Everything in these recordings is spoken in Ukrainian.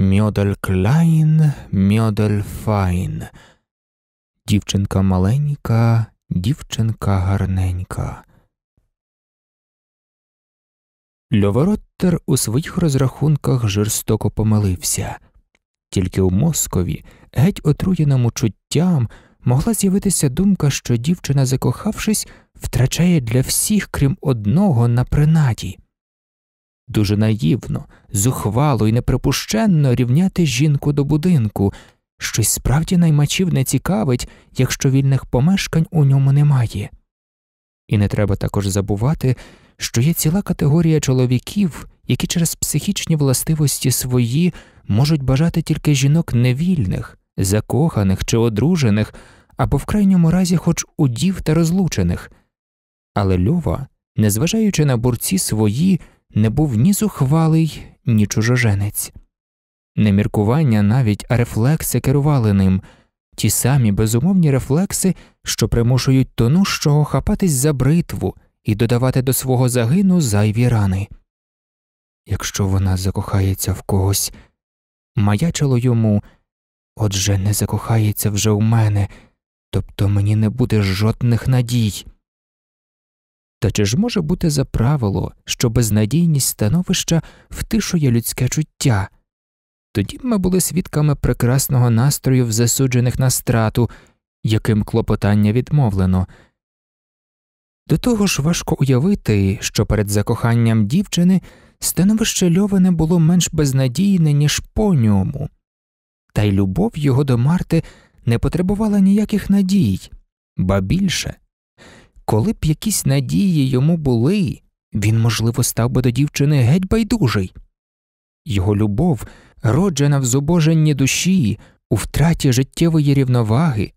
Мьодель Кляйн, Мьодель Файн. Дівчинка маленька, дівчинка гарненька. Льовороттер у своїх розрахунках жорстоко помилився, тільки у Москові, геть отруєному чуттям, могла з'явитися думка, що дівчина, закохавшись, втрачає для всіх, крім одного, на принаді. Дуже наївно, зухвало і неприпущенно рівняти жінку до будинку, щось справді наймачів не цікавить, якщо вільних помешкань у ньому немає. І не треба також забувати, що є ціла категорія чоловіків, які через психічні властивості свої можуть бажати тільки жінок невільних, закоханих чи одружених, або в крайньому разі хоч удів та розлучених. Але Льова, незважаючи на бурці свої, не був ні зухвалий, ні чужоженець. Не міркування навіть, а рефлекси керували ним, ті самі безумовні рефлекси, що примушують тонущого хапатись за бритву і додавати до свого загину зайві рани. Якщо вона закохається в когось, маячило йому отже, не закохається вже в мене, тобто мені не буде жодних надій. Та чи ж може бути за правило, що безнадійність становища втишує людське чуття? Тоді ми були свідками прекрасного настрою в засуджених на страту, яким клопотання відмовлено. До того ж важко уявити, що перед закоханням дівчини становище льоване було менш безнадійне, ніж по ньому, та й любов його до Марти не потребувала ніяких надій, ба більше коли б якісь надії йому були, він, можливо, став би до дівчини геть байдужий. Його любов, роджена в зубоженні душі, у втраті життєвої рівноваги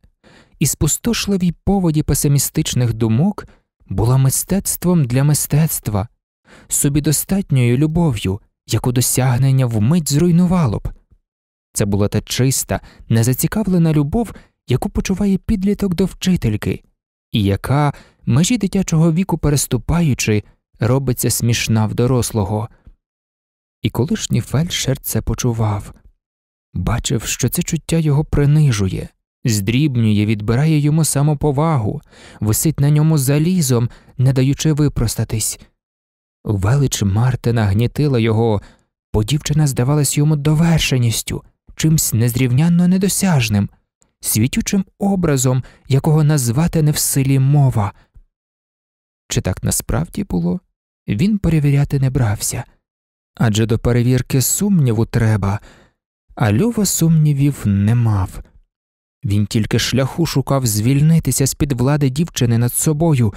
і спустошливій поводі песимістичних думок була мистецтвом для мистецтва, собідостатньою любов'ю, яку досягнення вмить зруйнувало б. Це була та чиста, незацікавлена любов, яку почуває підліток до вчительки, і яка, Межі дитячого віку переступаючи, робиться смішна в дорослого. І колишній фельдшер це почував, бачив, що це чуття його принижує, здрібнює, відбирає йому самоповагу, висить на ньому залізом, не даючи випростатись. Велич Мартина гнітила його, бо дівчина здавалась йому довершеністю, чимсь незрівнянно недосяжним, світючим образом, якого назвати не в силі мова. Чи так насправді було, він перевіряти не брався адже до перевірки сумніву треба, а Льова сумнівів не мав. Він тільки шляху шукав звільнитися з під влади дівчини над собою,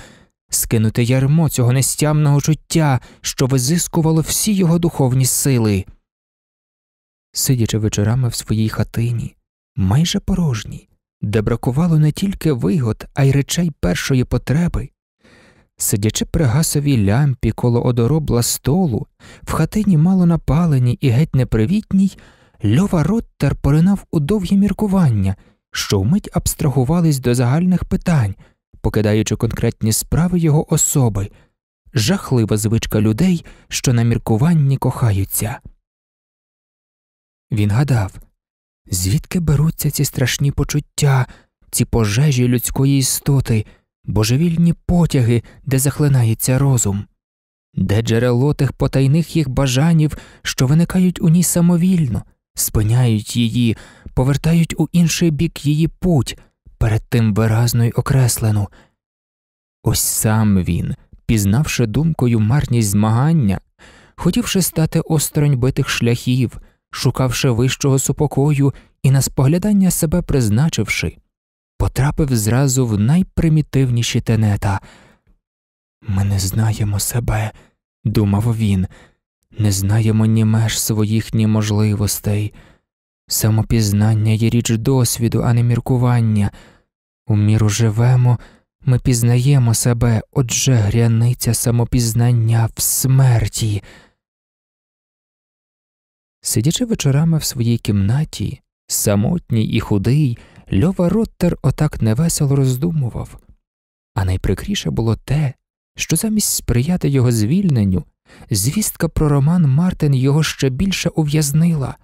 скинути ярмо цього нестямного чуття, що визискувало всі його духовні сили. Сидячи вечорами в своїй хатині, майже порожній, де бракувало не тільки вигод, а й речей першої потреби. Сидячи при гасовій лямпі коло одоробла столу, в хатині мало напаленій і геть непривітній, Льова Роттер поринав у довгі міркування, що вмить абстрагувались до загальних питань, покидаючи конкретні справи його особи, жахлива звичка людей, що на міркуванні кохаються. Він гадав звідки беруться ці страшні почуття, ці пожежі людської істоти божевільні потяги, де захлинається розум, де джерело тих потайних їх бажанів, що виникають у ній самовільно, спиняють її, повертають у інший бік її путь, перед тим виразно й окреслену. Ось сам він, пізнавши думкою марність змагання, хотівши стати осторонь битих шляхів, шукавши вищого супокою і на споглядання себе призначивши потрапив зразу в найпримітивніші тенета. Ми не знаємо себе, думав він, не знаємо ні меж своїх, ні можливостей. Самопізнання є річ досвіду, а не міркування. У міру живемо, ми пізнаємо себе, отже гряниця самопізнання в смерті. Сидячи вечорами в своїй кімнаті, самотній і худий. Льова Роттер отак невесело роздумував, а найприкріше було те, що замість сприяти його звільненню, звістка про Роман Мартин його ще більше ув'язнила.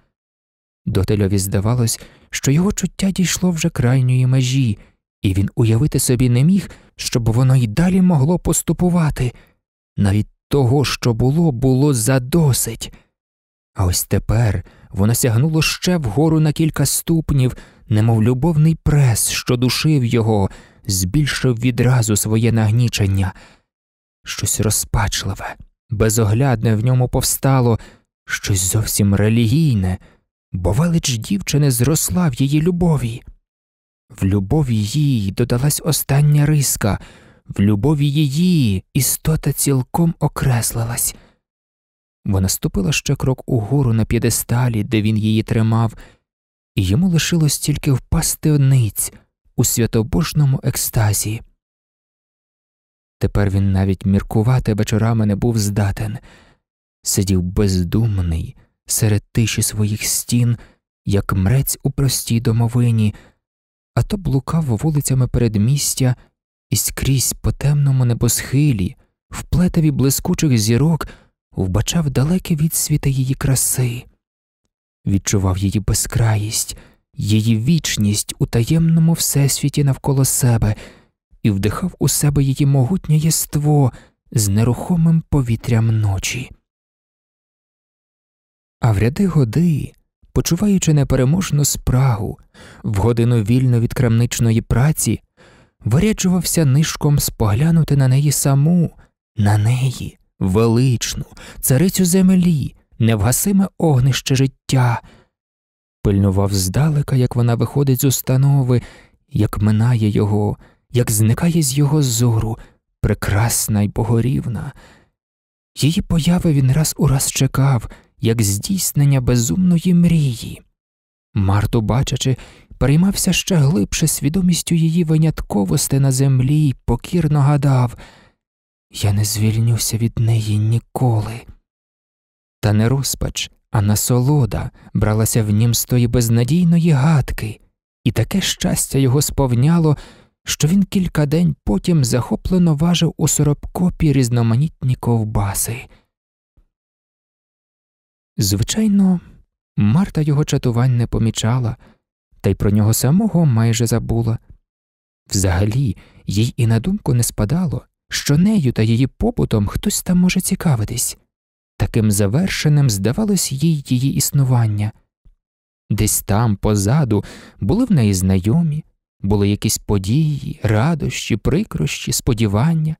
Дотельові здавалось, що його чуття дійшло вже крайньої межі, і він уявити собі не міг, щоб воно й далі могло поступувати. Навіть того, що було, було задосить. А ось тепер воно сягнуло ще вгору на кілька ступнів немов любовний прес, що душив його, збільшив відразу своє нагнічення. Щось розпачливе, безоглядне в ньому повстало, щось зовсім релігійне, бо велич дівчини зросла в її любові. В любові їй додалась остання риска, в любові її істота цілком окреслилась. Вона ступила ще крок угору на п'єдесталі, де він її тримав, і йому лишилось тільки впасти ниць у святобожному екстазі. Тепер він навіть міркувати вечорами не був здатен, сидів бездумний серед тиші своїх стін, як мрець у простій домовині, а то блукав вулицями передмістя і скрізь по темному небосхилі, в плетеві блискучих зірок, вбачав далекі відсвіти її краси відчував її безкраїсть, її вічність у таємному всесвіті навколо себе і вдихав у себе її могутнє єство з нерухомим повітрям ночі. А в ряди годи, почуваючи непереможну спрагу, в годину вільно від крамничної праці, виряджувався нишком споглянути на неї саму, на неї величну, царицю землі невгасиме огнище життя. Пильнував здалека, як вона виходить з установи, як минає його, як зникає з його зору, прекрасна й богорівна. Її появи він раз у раз чекав, як здійснення безумної мрії. Марту, бачачи, переймався ще глибше свідомістю її винятковости на землі й покірно гадав Я не звільнюся від неї ніколи. Та не розпач, а насолода бралася в нім з тої безнадійної гадки, і таке щастя його сповняло, що він кілька день потім захоплено важив у соробкопі різноманітні ковбаси. Звичайно, Марта його чатувань не помічала, та й про нього самого майже забула. Взагалі, їй і на думку не спадало, що нею та її побутом хтось там може цікавитись таким завершеним здавалось їй її існування. Десь там, позаду, були в неї знайомі, були якісь події, радощі, прикрощі, сподівання,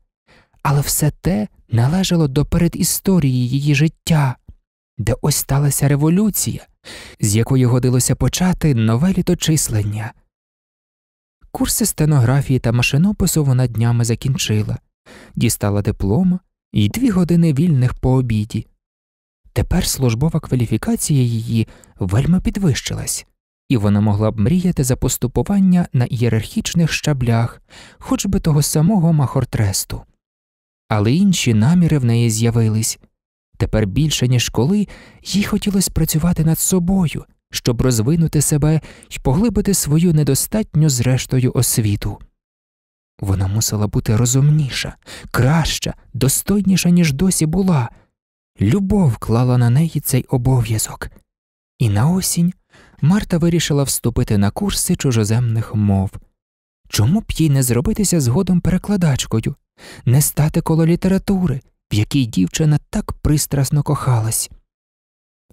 але все те належало до передісторії її життя, де ось сталася революція, з якої годилося почати нове літочислення. Курси стенографії та машинопису вона днями закінчила, дістала диплома і дві години вільних по обіді. Тепер службова кваліфікація її вельми підвищилась, і вона могла б мріяти за поступування на ієрархічних щаблях, хоч би того самого махортресту. Але інші наміри в неї з'явились тепер більше, ніж коли, їй хотілося працювати над собою, щоб розвинути себе і поглибити свою недостатню зрештою освіту. Вона мусила бути розумніша, краща, достойніша, ніж досі була. Любов клала на неї цей обов'язок, і на осінь Марта вирішила вступити на курси чужоземних мов. Чому б їй не зробитися згодом перекладачкою, не стати коло літератури, в якій дівчина так пристрасно кохалась?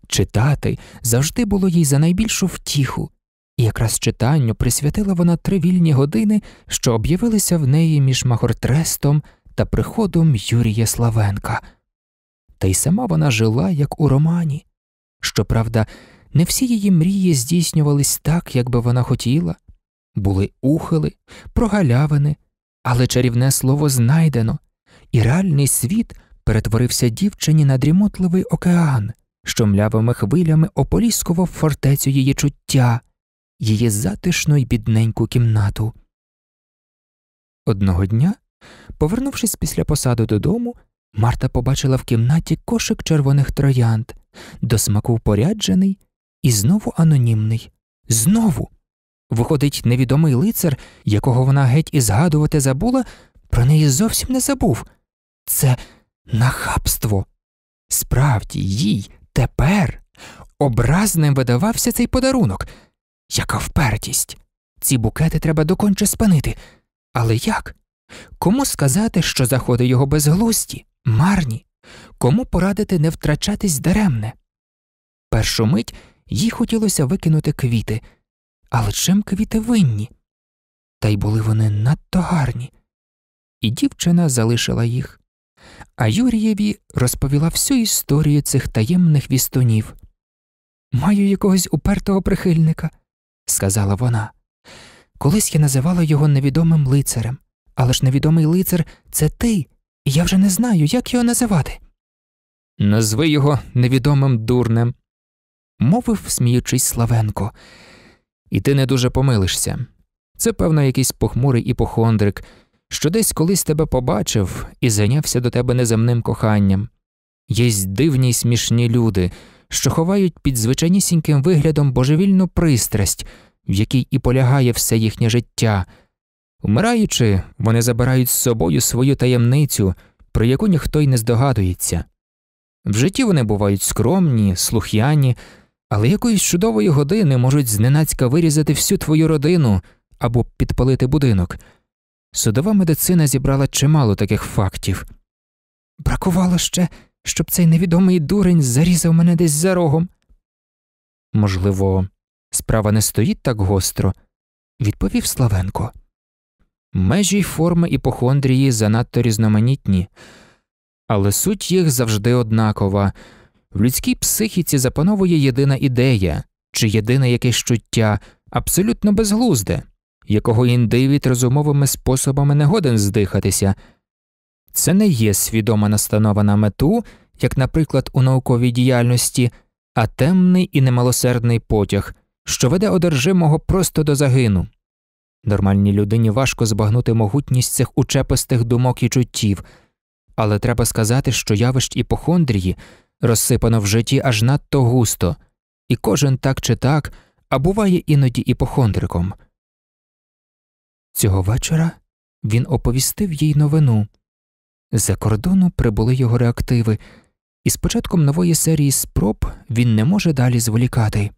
Читати завжди було їй за найбільшу втіху, і якраз читанню присвятила вона три вільні години, що об'явилися в неї між Махортрестом та приходом Юрія Славенка та й сама вона жила, як у романі. Щоправда, не всі її мрії здійснювались так, як би вона хотіла, були ухили, прогалявини, але чарівне слово знайдено, і реальний світ перетворився дівчині на дрімотливий океан, що млявими хвилями ополіскував фортецю її чуття, її затишну й бідненьку кімнату. Одного дня, повернувшись після посаду додому, Марта побачила в кімнаті кошик червоних троянд, до смаку поряджений і знову анонімний. Знову. Виходить, невідомий лицар, якого вона геть і згадувати забула, про неї зовсім не забув. Це нахабство. Справді, їй тепер образним видавався цей подарунок. Яка впертість. Ці букети треба доконче спинити. Але як? Кому сказати, що заходи його безглузді? марні, кому порадити не втрачатись даремне. Першу мить їй хотілося викинути квіти, але чим квіти винні? Та й були вони надто гарні, і дівчина залишила їх. А Юрієві розповіла всю історію цих таємних вістунів. Маю якогось упертого прихильника, сказала вона. Колись я називала його невідомим лицарем, але ж невідомий лицар це ти, я вже не знаю, як його називати. Назви його невідомим дурнем, мовив, сміючись Славенко, і ти не дуже помилишся. Це, певно, якийсь похмурий іпохондрик, що десь колись тебе побачив і зайнявся до тебе неземним коханням. Єсть дивні й смішні люди, що ховають під звичайнісіньким виглядом божевільну пристрасть, в якій і полягає все їхнє життя. Вмираючи, вони забирають з собою свою таємницю, про яку ніхто й не здогадується. В житті вони бувають скромні, слух'яні, але якоїсь чудової години можуть зненацька вирізати всю твою родину або підпалити будинок. Судова медицина зібрала чимало таких фактів. Бракувало ще, щоб цей невідомий дурень зарізав мене десь за рогом. Можливо, справа не стоїть так гостро, відповів Славенко. Межі й форми іпохондрії занадто різноманітні, але суть їх завжди однакова. В людській психіці запановує єдина ідея чи єдине якесь чуття, абсолютно безглузде, якого індивід розумовими способами не годен здихатися. Це не є свідома настанова на мету, як, наприклад, у науковій діяльності, а темний і немалосердний потяг, що веде одержимого просто до загину. Нормальній людині важко збагнути могутність цих учепистих думок і чуттів, але треба сказати, що явищ іпохондрії розсипано в житті аж надто густо, і кожен так чи так, а буває іноді іпохондриком. Цього вечора він оповістив їй новину за кордону прибули його реактиви, і з початком нової серії спроб він не може далі зволікати.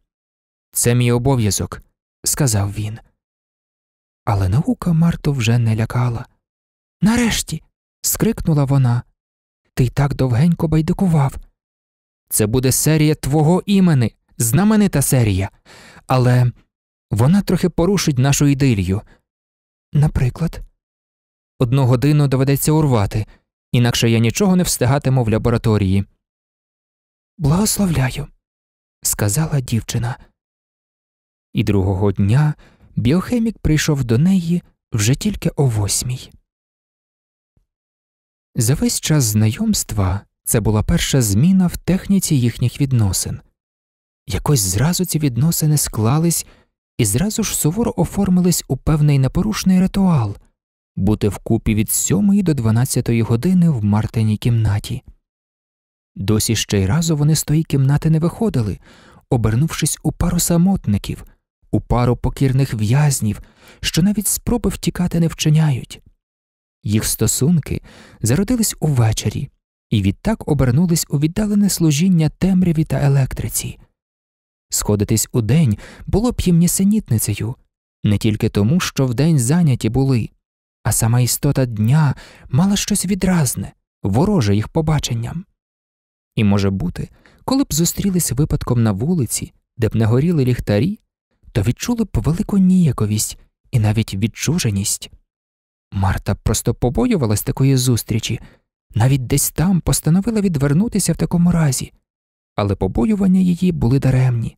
Це мій обов'язок, сказав він. Але наука Марту вже не лякала. Нарешті. скрикнула вона. Ти й так довгенько байдикував. Це буде серія твого імени, знаменита серія. Але вона трохи порушить нашу ідилію. Наприклад, одну годину доведеться урвати, інакше я нічого не встигатиму в лабораторії. Благословляю, сказала дівчина. І другого дня біохемік прийшов до неї вже тільки о восьмій. За весь час знайомства це була перша зміна в техніці їхніх відносин. Якось зразу ці відносини склались і зразу ж суворо оформились у певний непорушний ритуал бути вкупі від сьомої до дванадцятої години в Мартиній кімнаті. Досі ще й разу вони з тої кімнати не виходили, обернувшись у пару самотників, у пару покірних в'язнів, що навіть спроби втікати не вчиняють. Їх стосунки зародились увечері і відтак обернулись у віддалене служіння темряві та електриці. Сходитись у день було б їм нісенітницею, не тільки тому, що вдень зайняті були, а сама істота дня мала щось відразне, вороже їх побаченням. І, може бути, коли б зустрілись випадком на вулиці, де б нагоріли ліхтарі, то відчули б велику ніяковість і навіть відчуженість. Марта просто побоювалась такої зустрічі, навіть десь там постановила відвернутися в такому разі, але побоювання її були даремні,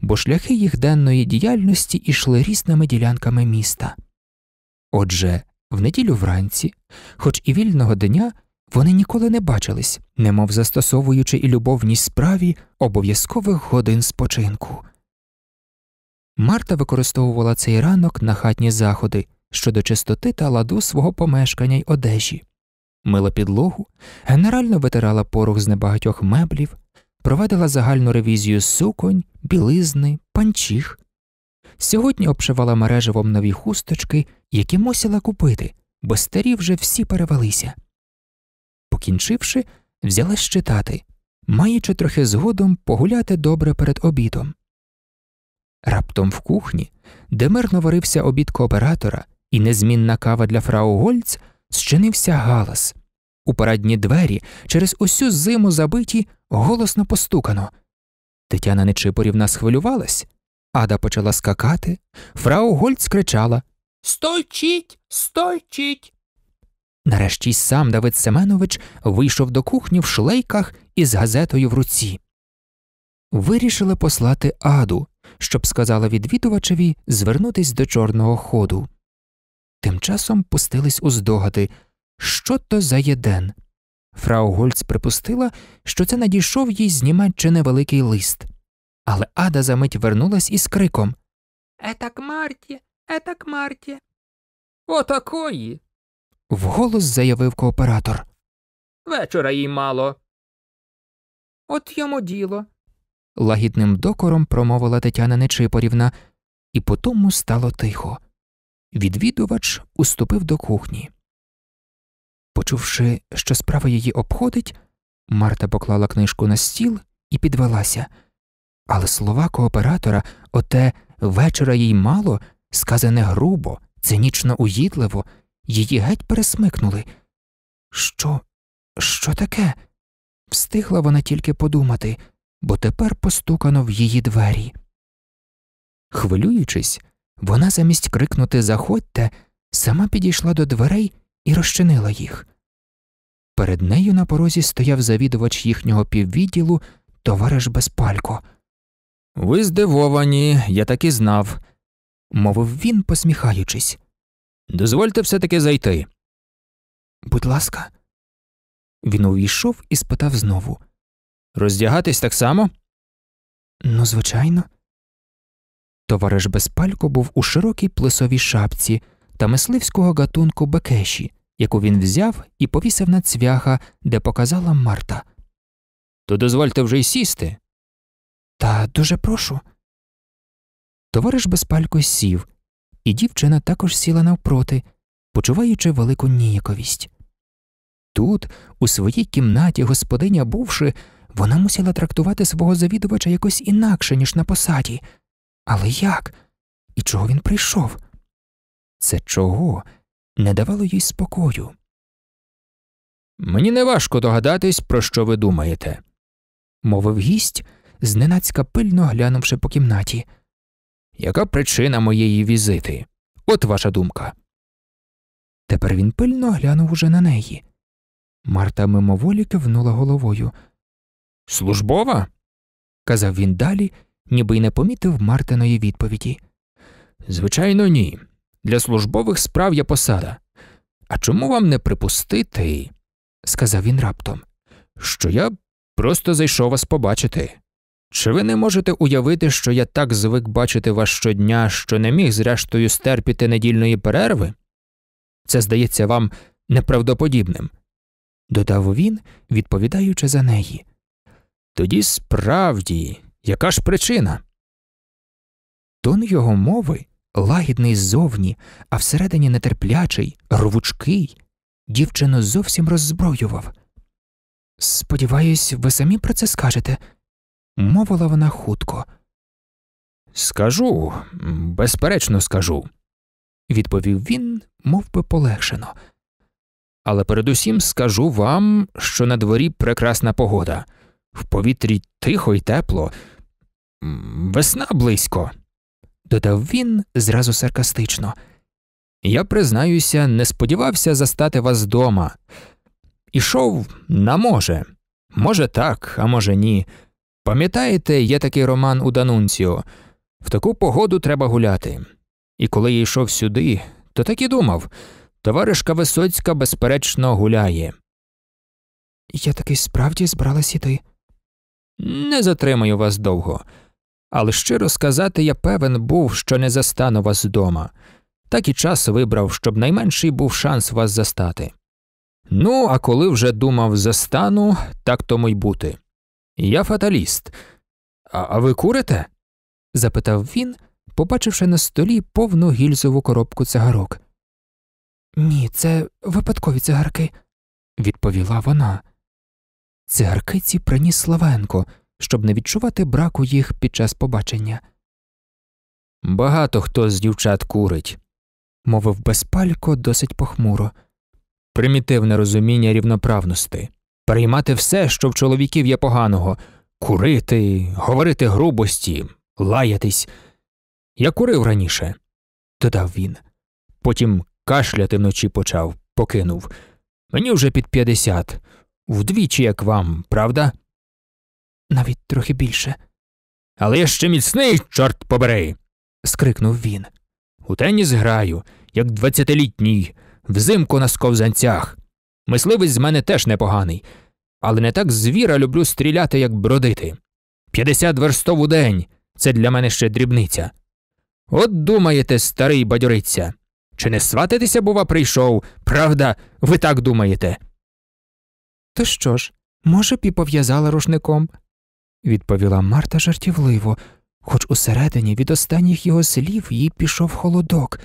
бо шляхи їх денної діяльності йшли різними ділянками міста. Отже, в неділю вранці, хоч і вільного дня, вони ніколи не бачились, немов застосовуючи і любовній справі обов'язкових годин спочинку. Марта використовувала цей ранок на хатні заходи щодо чистоти та ладу свого помешкання й одежі, мила підлогу, генерально витирала порох з небагатьох меблів, провадила загальну ревізію суконь, білизни, панчіх. Сьогодні обшивала мереживом нові хусточки, які мусила купити, бо старі вже всі перевелися. Покінчивши, взялась читати, маючи трохи згодом погуляти добре перед обідом. Раптом в кухні, де мирно варився обід кооператора і незмінна кава для фрау Гольц, зчинився галас. У парадні двері через усю зиму забиті голосно постукано. Тетяна Нечипорівна схвилювалась, ада почала скакати. Фрау Гольц кричала Стойчіть, стойчіть. Нарешті сам Давид Семенович вийшов до кухні в шлейках із газетою в руці. Вирішили послати аду щоб сказала відвідувачеві звернутись до чорного ходу. Тим часом пустились у здогади, що то за єден. Фрау Гольц припустила, що це надійшов їй з Німеччини великий лист, але Ада за мить вернулась із криком Етак Марті, етак Марті. Отакої. вголос заявив кооператор. Вечора їй мало. От йому діло лагідним докором промовила Тетяна Нечипорівна, і по тому стало тихо. Відвідувач уступив до кухні. Почувши, що справа її обходить, Марта поклала книжку на стіл і підвелася. Але слова кооператора, оте вечора їй мало, сказане грубо, цинічно уїдливо, її геть пересмикнули. Що, що таке? Встигла вона тільки подумати бо тепер постукано в її двері. Хвилюючись, вона замість крикнути Заходьте, сама підійшла до дверей і розчинила їх. Перед нею на порозі стояв завідувач їхнього піввідділу, товариш Безпалько. Ви здивовані, я так і знав, мовив він, посміхаючись. Дозвольте все таки зайти. Будь ласка, він увійшов і спитав знову Роздягатись так само? Ну, звичайно. Товариш Безпалько був у широкій плисовій шапці та мисливського гатунку Бекеші, яку він взяв і повісив на цвяха, де показала Марта. То дозвольте вже й сісти. Та дуже прошу. Товариш Безпалько сів, і дівчина також сіла навпроти, почуваючи велику ніяковість. Тут, у своїй кімнаті, господиня бувши, вона мусила трактувати свого завідувача якось інакше, ніж на посаді. Але як? І чого він прийшов? Це чого не давало їй спокою. Мені не важко догадатись, про що ви думаєте, мовив гість, зненацька пильно глянувши по кімнаті. Яка причина моєї візити? От ваша думка. Тепер він пильно глянув уже на неї. Марта мимоволі кивнула головою. Службова? казав він далі, ніби й не помітив Мартиної відповіді. Звичайно, ні. Для службових справ є посада. А чому вам не припустити, сказав він раптом, що я просто зайшов вас побачити. Чи ви не можете уявити, що я так звик бачити вас щодня, що не міг, зрештою, стерпіти недільної перерви? Це здається вам неправдоподібним, додав він, відповідаючи за неї. Тоді справді, яка ж причина? Тон його мови лагідний ззовні, а всередині нетерплячий, рвучкий, дівчину зовсім роззброював. Сподіваюсь, ви самі про це скажете, мовила вона хутко. Скажу, безперечно, скажу, відповів він, мов би полегшено. Але передусім скажу вам, що на дворі прекрасна погода. В повітрі тихо і тепло, весна близько, додав він зразу саркастично. Я, признаюся, не сподівався застати вас дома. Ішов на може, може, так, а може, ні. Пам'ятаєте, є такий роман у Данунціо в таку погоду треба гуляти. І коли я йшов сюди, то так і думав товаришка Висоцька, безперечно, гуляє. Я таки справді збралась іти. Не затримаю вас довго, але щиро сказати, я певен був, що не застану вас вдома, так і час вибрав, щоб найменший був шанс вас застати. Ну, а коли вже думав застану, так тому й бути. Я фаталіст. А, а ви курите? запитав він, побачивши на столі повну гільзову коробку цигарок. Ні, це випадкові цигарки, відповіла вона цигаркиці приніс Славенко, щоб не відчувати браку їх під час побачення. Багато хто з дівчат курить, мовив безпалько досить похмуро. Примітивне розуміння рівноправності приймати все, що в чоловіків є поганого, курити, говорити грубості, лаятись. Я курив раніше, додав він. Потім кашляти вночі почав, покинув. Мені вже під п'ятдесят, Вдвічі, як вам, правда? Навіть трохи більше. Але я ще міцний, чорт побери. скрикнув він. У теніс граю, як двадцятилітній, взимку на сковзанцях. Мисливець з мене теж непоганий, але не так звіра люблю стріляти, як бродити. П'ятдесят верстов у день це для мене ще дрібниця. От думаєте, старий бадьориця, чи не сватитися, бува, прийшов, правда, ви так думаєте? То що ж, може, б і пов'язала рушником, відповіла Марта жартівливо, хоч усередині від останніх його слів їй пішов холодок.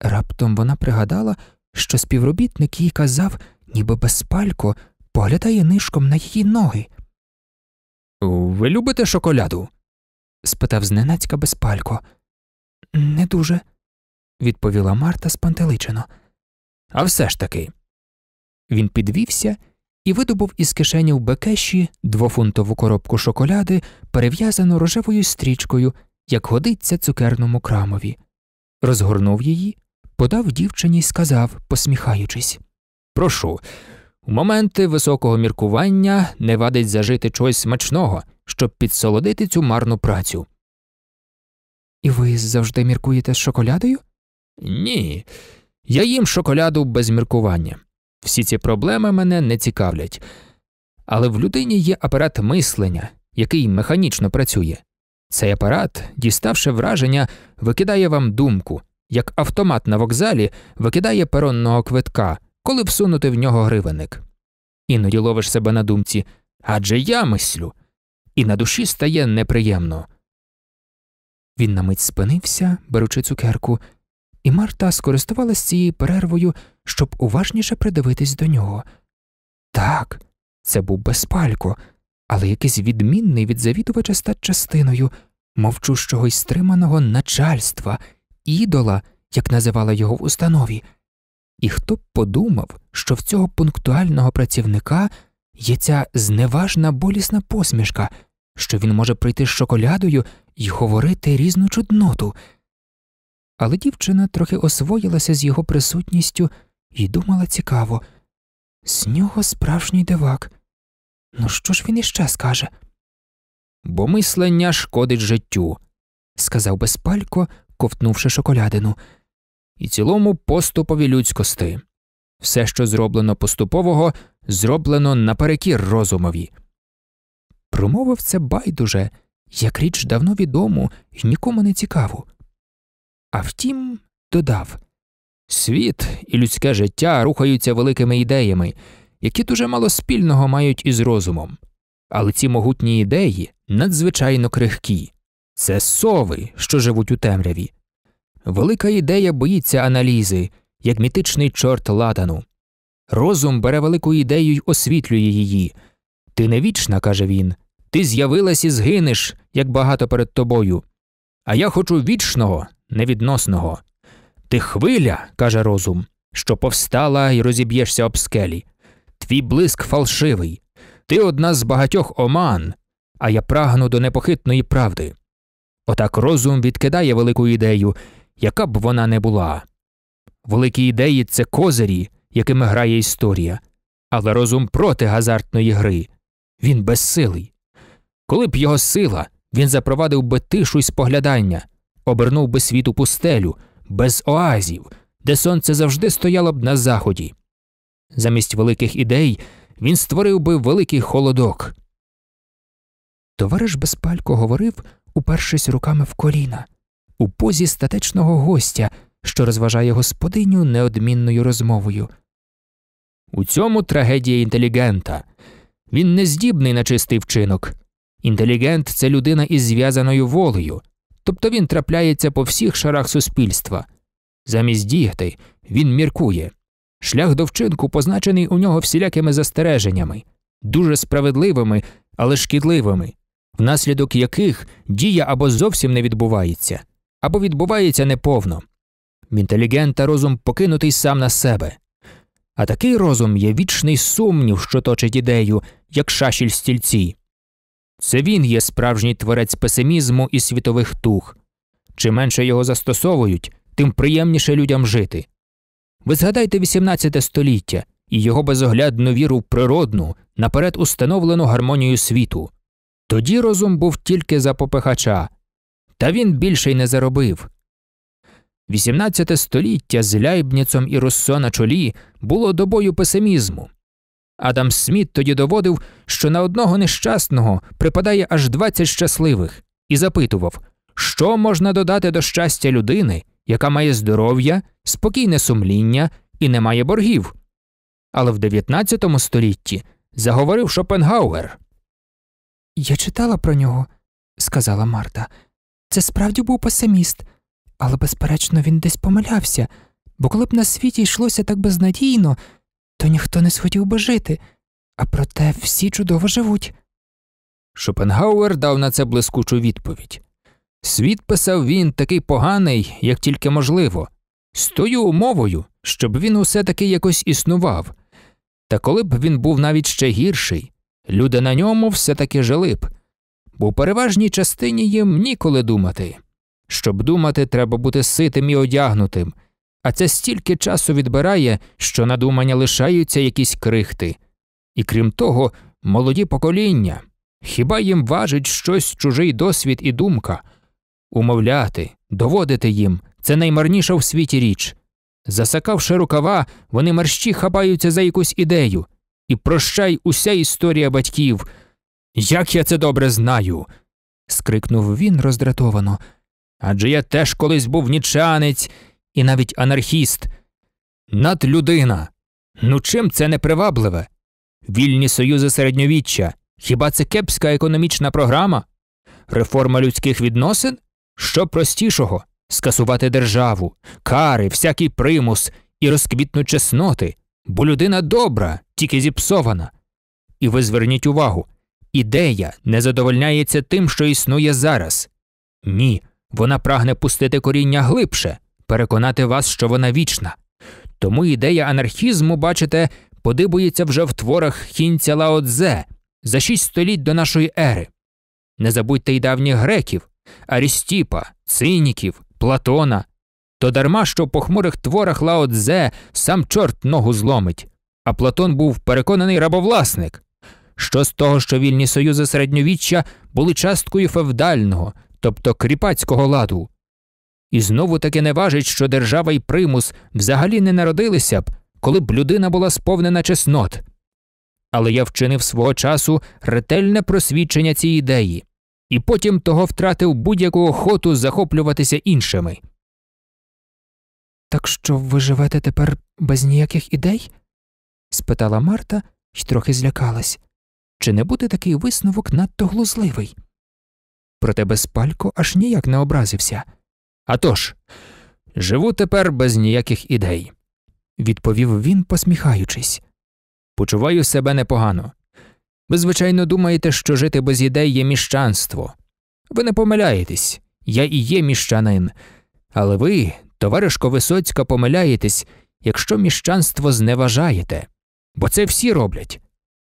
Раптом вона пригадала, що співробітник їй казав, ніби безпалько поглядає нишком на її ноги. Ви любите шоколяду? спитав зненацька безпалько. Не дуже, відповіла Марта спантеличено. А все ж таки. Він підвівся і видобув із кишені в бекеші двофунтову коробку шоколяди, перев'язану рожевою стрічкою, як годиться цукерному крамові. Розгорнув її, подав дівчині і сказав, посміхаючись Прошу, у моменти високого міркування не вадить зажити чогось смачного, щоб підсолодити цю марну працю. І ви завжди міркуєте з шоколядою? Ні. Я їм шоколяду без міркування. Всі ці проблеми мене не цікавлять. Але в людині є апарат мислення, який механічно працює. Цей апарат, діставши враження, викидає вам думку, як автомат на вокзалі викидає перонного квитка, коли всунути в нього гривенник. Іноді ловиш себе на думці адже я мислю, і на душі стає неприємно. Він на мить спинився, беручи цукерку, і Марта скористувалась цією перервою, щоб уважніше придивитись до нього. Так, це був безпалько, але якийсь відмінний від завідувача стать частиною, мовчущого й стриманого начальства, ідола, як називала його в установі. І хто б подумав, що в цього пунктуального працівника є ця зневажна болісна посмішка, що він може прийти з шоколядою і говорити різну чудноту але дівчина трохи освоїлася з його присутністю і думала цікаво з нього справжній дивак. Ну що ж він іще скаже? Бо мислення шкодить життю, сказав безпалько, ковтнувши шоколядину, і цілому поступові людськости. Все, що зроблено поступового, зроблено наперекір розумові. Промовив це байдуже, як річ давно відому і нікому не цікаву. А втім, додав світ і людське життя рухаються великими ідеями, які дуже мало спільного мають із розумом. Але ці могутні ідеї надзвичайно крихкі це сови, що живуть у темряві. Велика ідея боїться аналізи, як мітичний чорт ладану. Розум бере велику ідею й освітлює її. Ти не вічна, каже він, ти з'явилась і згинеш, як багато перед тобою. А я хочу вічного, невідносного. Ти хвиля, каже розум, що повстала і розіб'єшся об скелі. Твій блиск фальшивий, Ти одна з багатьох оман, а я прагну до непохитної правди. Отак розум відкидає велику ідею, яка б вона не була. Великі ідеї це козирі, якими грає історія, але розум проти газартної гри. Він безсилий. Коли б його сила, він запровадив би тишу й споглядання, обернув би світу пустелю, без оазів, де сонце завжди стояло б на заході. Замість великих ідей він створив би великий холодок. Товариш Безпалько говорив, упершись руками в коліна, у позі статечного гостя, що розважає господиню неодмінною розмовою. У цьому трагедія інтелігента. Він не здібний на чистий вчинок. Інтелігент це людина із зв'язаною волею, тобто він трапляється по всіх шарах суспільства. Замість діяти він міркує. Шлях до вчинку позначений у нього всілякими застереженнями, дуже справедливими, але шкідливими, внаслідок яких дія або зовсім не відбувається, або відбувається неповно. Інтелігент та розум покинутий сам на себе. А такий розум є вічний сумнів, що точить ідею, як шашіль стільці. Це він є справжній творець песимізму і світових тух. Чим менше його застосовують, тим приємніше людям жити. Ви згадайте XVIII століття і його безоглядну віру в природну, наперед установлену гармонію світу. Тоді розум був тільки за попихача, та він більше й не заробив. XVIII століття з Ляйбніцом і Руссо на чолі було добою песимізму. Адам Сміт тоді доводив, що на одного нещасного припадає аж 20 щасливих, і запитував, що можна додати до щастя людини, яка має здоров'я, спокійне сумління і не має боргів. Але в 19 столітті заговорив Шопенгауер. Я читала про нього, сказала Марта. Це справді був песиміст, але, безперечно, він десь помилявся, бо коли б на світі йшлося так безнадійно, то ніхто не схотів би жити, а проте всі чудово живуть. Шопенгауер дав на це блискучу відповідь. Світ писав він такий поганий, як тільки можливо, з тою умовою, щоб він усе таки якось існував, та коли б він був навіть ще гірший, люди на ньому все таки жили б, бо у переважній частині їм ніколи думати. Щоб думати, треба бути ситим і одягнутим, а це стільки часу відбирає, що на думання лишаються якісь крихти. І крім того, молоді покоління хіба їм важить щось чужий досвід і думка? Умовляти, доводити їм це наймарніша в світі річ. Засакавши рукава, вони мерщі хапаються за якусь ідею, і прощай уся історія батьків. Як я це добре знаю. скрикнув він роздратовано. Адже я теж колись був нічанець і навіть анархіст. Надлюдина. Ну чим це не привабливе? Вільні союзи середньовіччя. Хіба це кепська економічна програма? Реформа людських відносин? Що простішого? Скасувати державу, кари, всякий примус і розквітну чесноти, бо людина добра, тільки зіпсована. І ви зверніть увагу ідея не задовольняється тим, що існує зараз. Ні, вона прагне пустити коріння глибше, переконати вас, що вона вічна. Тому ідея анархізму, бачите, подибується вже в творах хінця Лао Цзе за шість століть до нашої ери. Не забудьте й давніх греків, Арістіпа, Циніків, Платона. То дарма що в похмурих творах Лао Цзе сам чорт ногу зломить, а Платон був переконаний рабовласник. Що з того, що вільні союзи середньовіччя були часткою февдального, тобто кріпацького ладу, і знову таки не важить, що держава і примус взагалі не народилися б, коли б людина була сповнена чеснот. Але я вчинив свого часу ретельне просвідчення цієї ідеї, і потім того втратив будь-яку охоту захоплюватися іншими. Так що ви живете тепер без ніяких ідей? спитала Марта і трохи злякалась. Чи не буде такий висновок надто глузливий? Проте безпалько аж ніяк не образився. А тож, живу тепер без ніяких ідей, відповів він, посміхаючись. Почуваю себе непогано. Ви, звичайно, думаєте, що жити без ідей є міщанство. Ви не помиляєтесь, я і є міщанин. Але ви, товаришко Висоцька, помиляєтесь, якщо міщанство зневажаєте, бо це всі роблять.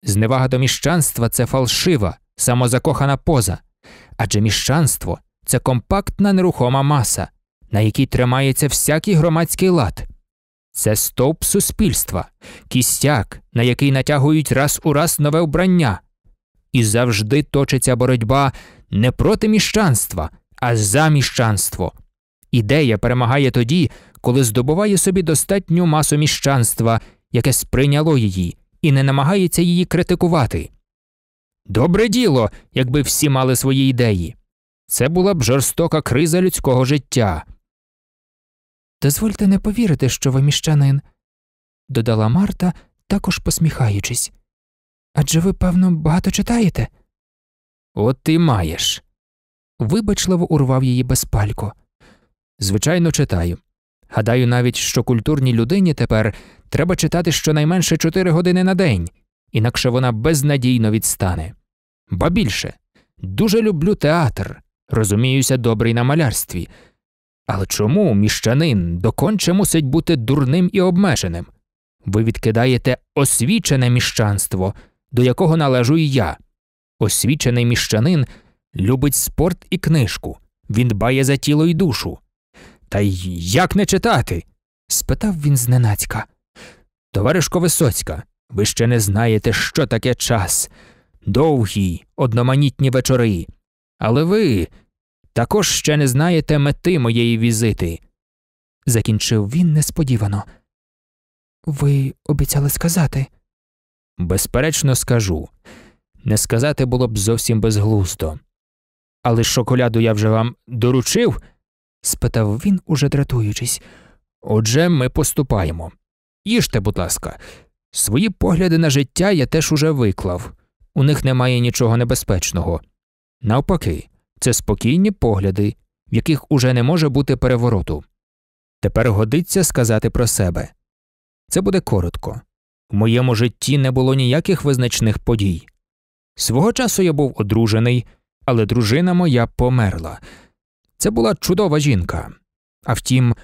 Зневага до міщанства це фалшива, самозакохана поза, адже міщанство це компактна нерухома маса, на якій тримається всякий громадський лад. Це стовп суспільства, кістяк, на який натягують раз у раз нове вбрання. І завжди точиться боротьба не проти міщанства, а за міщанство. Ідея перемагає тоді, коли здобуває собі достатню масу міщанства, яке сприйняло її, і не намагається її критикувати. Добре діло, якби всі мали свої ідеї. Це була б жорстока криза людського життя. Дозвольте не повірити, що ви міщанин, додала Марта, також посміхаючись. Адже ви, певно, багато читаєте? От ти маєш. Вибачливо урвав її безпалько. Звичайно, читаю. Гадаю навіть, що культурній людині тепер треба читати щонайменше чотири години на день, інакше вона безнадійно відстане. Ба більше, дуже люблю театр розуміюся, добрий на малярстві. Але чому міщанин доконче мусить бути дурним і обмеженим? Ви відкидаєте освічене міщанство, до якого належу і я. Освічений міщанин любить спорт і книжку, він дбає за тіло і душу. Та й як не читати? спитав він зненацька. Товаришко Висоцька, ви ще не знаєте, що таке час довгі, одноманітні вечори, але ви також ще не знаєте мети моєї візити, закінчив він несподівано. Ви обіцяли сказати? Безперечно, скажу. Не сказати було б зовсім безглуздо. Але шоколаду я вже вам доручив? спитав він, уже дратуючись. Отже, ми поступаємо. Їжте, будь ласка, свої погляди на життя я теж уже виклав, у них немає нічого небезпечного. Навпаки, це спокійні погляди, в яких уже не може бути перевороту. Тепер годиться сказати про себе. Це буде коротко. В моєму житті не було ніяких визначних подій. Свого часу я був одружений, але дружина моя померла. Це була чудова жінка. А втім,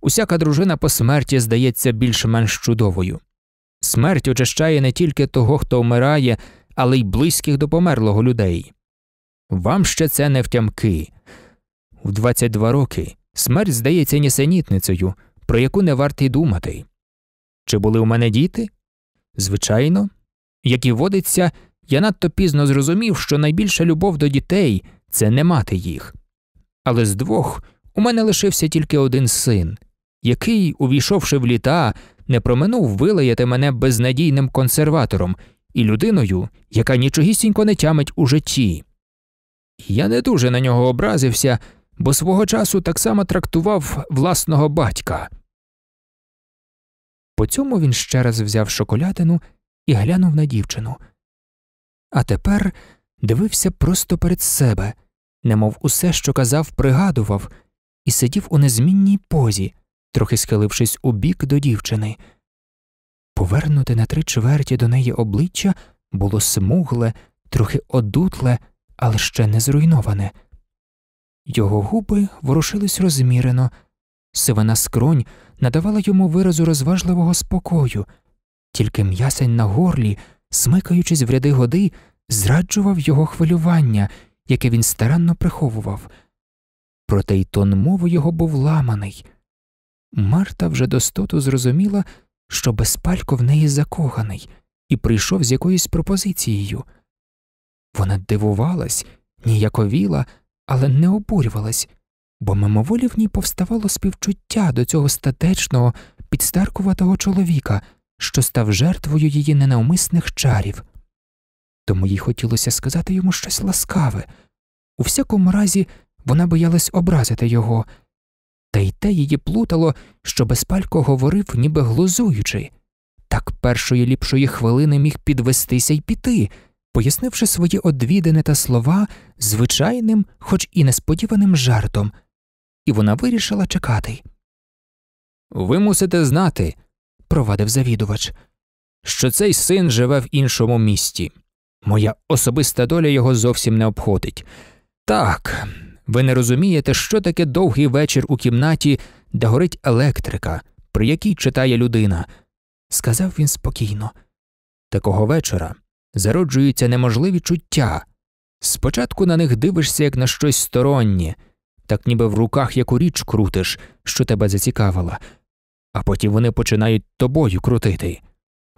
усяка дружина по смерті здається більш-менш чудовою. Смерть очищає не тільки того, хто вмирає, але й близьких до померлого людей. Вам ще це не втямки. У 22 роки смерть здається нісенітницею, про яку не варто й думати. Чи були у мене діти? Звичайно. Як і водиться, я надто пізно зрозумів, що найбільша любов до дітей це не мати їх. Але з двох у мене лишився тільки один син, який, увійшовши в літа, не проминув вилаяти мене безнадійним консерватором і людиною, яка нічогісінько не тямить у житті. Я не дуже на нього образився, бо свого часу так само трактував власного батька. По цьому він ще раз взяв шоколятину і глянув на дівчину. А тепер дивився просто перед себе, немов усе, що казав, пригадував, і сидів у незмінній позі, трохи схилившись у бік до дівчини. Повернути на три чверті до неї обличчя було смугле, трохи одутле але ще не зруйноване. Його губи ворушились розмірено, сивина скронь надавала йому виразу розважливого спокою, тільки м'ясень на горлі, смикаючись в ряди годи, зраджував його хвилювання, яке він старанно приховував. Проте й тон мови його був ламаний. Марта вже достоту зрозуміла, що безпалько в неї закоханий, і прийшов з якоюсь пропозицією. Вона дивувалась, ніяковіла, але не обурювалась, бо мимоволі в ній повставало співчуття до цього статечного, підстаркуватого чоловіка, що став жертвою її ненавмисних чарів. Тому їй хотілося сказати йому щось ласкаве. У всякому разі, вона боялась образити його, та й те її плутало, що безпалько говорив, ніби глузуючи, так першої ліпшої хвилини міг підвестися й піти пояснивши свої одвідини та слова звичайним, хоч і несподіваним жартом, і вона вирішила чекати. Ви мусите знати, провадив завідувач, що цей син живе в іншому місті. Моя особиста доля його зовсім не обходить. Так, ви не розумієте, що таке довгий вечір у кімнаті, де горить електрика, при якій читає людина, сказав він спокійно. Такого вечора зароджуються неможливі чуття. Спочатку на них дивишся як на щось стороннє, так ніби в руках яку річ крутиш, що тебе зацікавила, а потім вони починають тобою крутити.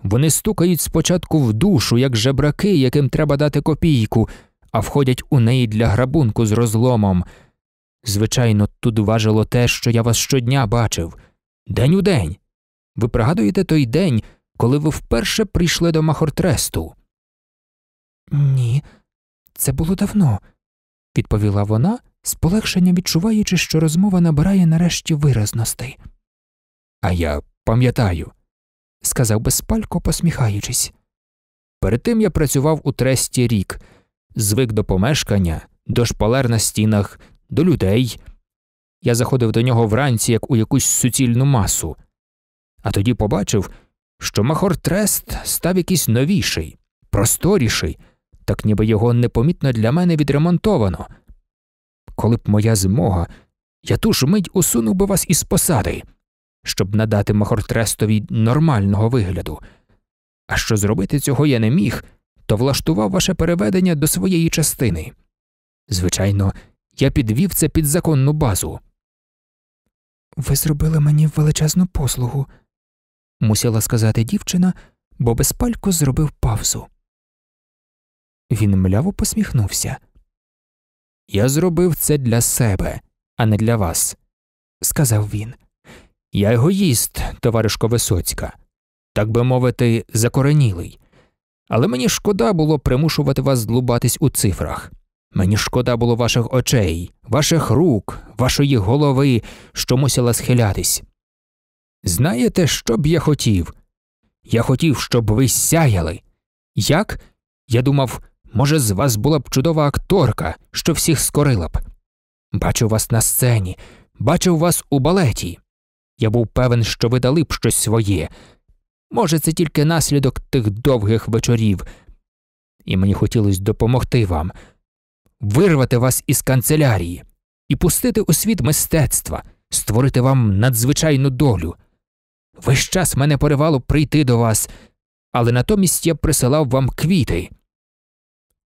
Вони стукають спочатку в душу, як жебраки, яким треба дати копійку, а входять у неї для грабунку з розломом. Звичайно, тут важило те, що я вас щодня бачив день у день. Ви пригадуєте той день, коли ви вперше прийшли до Махортресту. Ні, це було давно, відповіла вона, з полегшенням відчуваючи, що розмова набирає нарешті виразностей. А я пам'ятаю, сказав безпалько, посміхаючись. Перед тим я працював у тресті рік, звик до помешкання, до шпалер на стінах, до людей. Я заходив до нього вранці, як у якусь суцільну масу, а тоді побачив, що махор Трест став якийсь новіший, просторіший так ніби його непомітно для мене відремонтовано. Коли б моя змога, я ту ж мить усунув би вас із посади, щоб надати Махортрестові нормального вигляду. А що зробити цього я не міг, то влаштував ваше переведення до своєї частини. Звичайно, я підвів це під законну базу. Ви зробили мені величезну послугу, мусила сказати дівчина, бо безпалько зробив павзу. Він мляво посміхнувся. Я зробив це для себе, а не для вас, сказав він. Я егоїст, товаришко Висоцька, так би мовити, закоренілий. Але мені шкода було примушувати вас злубатись у цифрах. Мені шкода було ваших очей, ваших рук, вашої голови, що мусила схилятись. Знаєте, що б я хотів? Я хотів, щоб ви сяяли. Як? Я думав, Може, з вас була б чудова акторка, що всіх скорила б. Бачив вас на сцені, бачив вас у балеті. Я був певен, що ви дали б щось своє. Може, це тільки наслідок тих довгих вечорів, і мені хотілося допомогти вам, вирвати вас із канцелярії і пустити у світ мистецтва, створити вам надзвичайну долю. Весь час мене поривало прийти до вас, але натомість я присилав вам квіти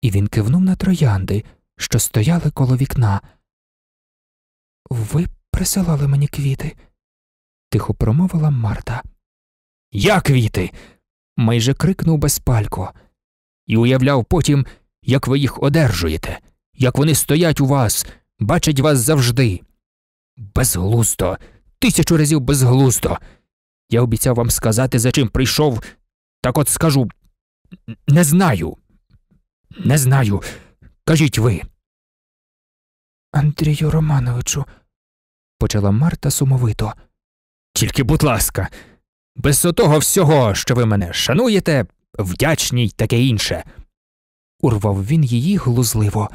і він кивнув на троянди, що стояли коло вікна. Ви присилали мені квіти, тихо промовила Марта. Я квіти. майже крикнув безпалько, і уявляв потім, як ви їх одержуєте, як вони стоять у вас, бачать вас завжди. Безглуздо, тисячу разів безглуздо. Я обіцяв вам сказати, за чим прийшов, так от скажу не знаю. Не знаю. Кажіть ви. Андрію Романовичу, почала Марта сумовито. Тільки, будь ласка, без отого всього, що ви мене шануєте, вдячні й таке інше. урвав він її глузливо.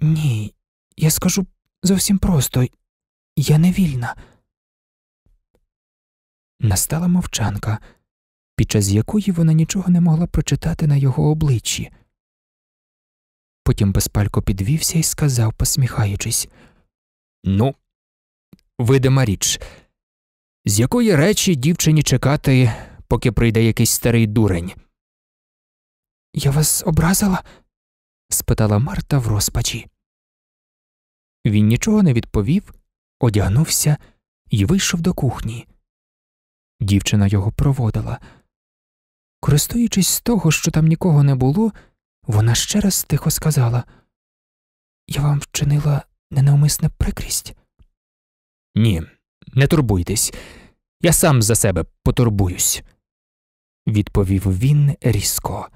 Ні, я скажу зовсім просто я не вільна. Настала мовчанка під час якої вона нічого не могла прочитати на його обличчі. Потім безпалько підвівся і сказав, посміхаючись Ну, видима річ, з якої речі дівчині чекати, поки прийде якийсь старий дурень. Я вас образила? спитала Марта в розпачі. Він нічого не відповів, одягнувся і вийшов до кухні. Дівчина його проводила. Користуючись з того, що там нікого не було, вона ще раз тихо сказала Я вам вчинила ненавмисне прикрість? Ні, не турбуйтесь, я сам за себе потурбуюсь, відповів він різко.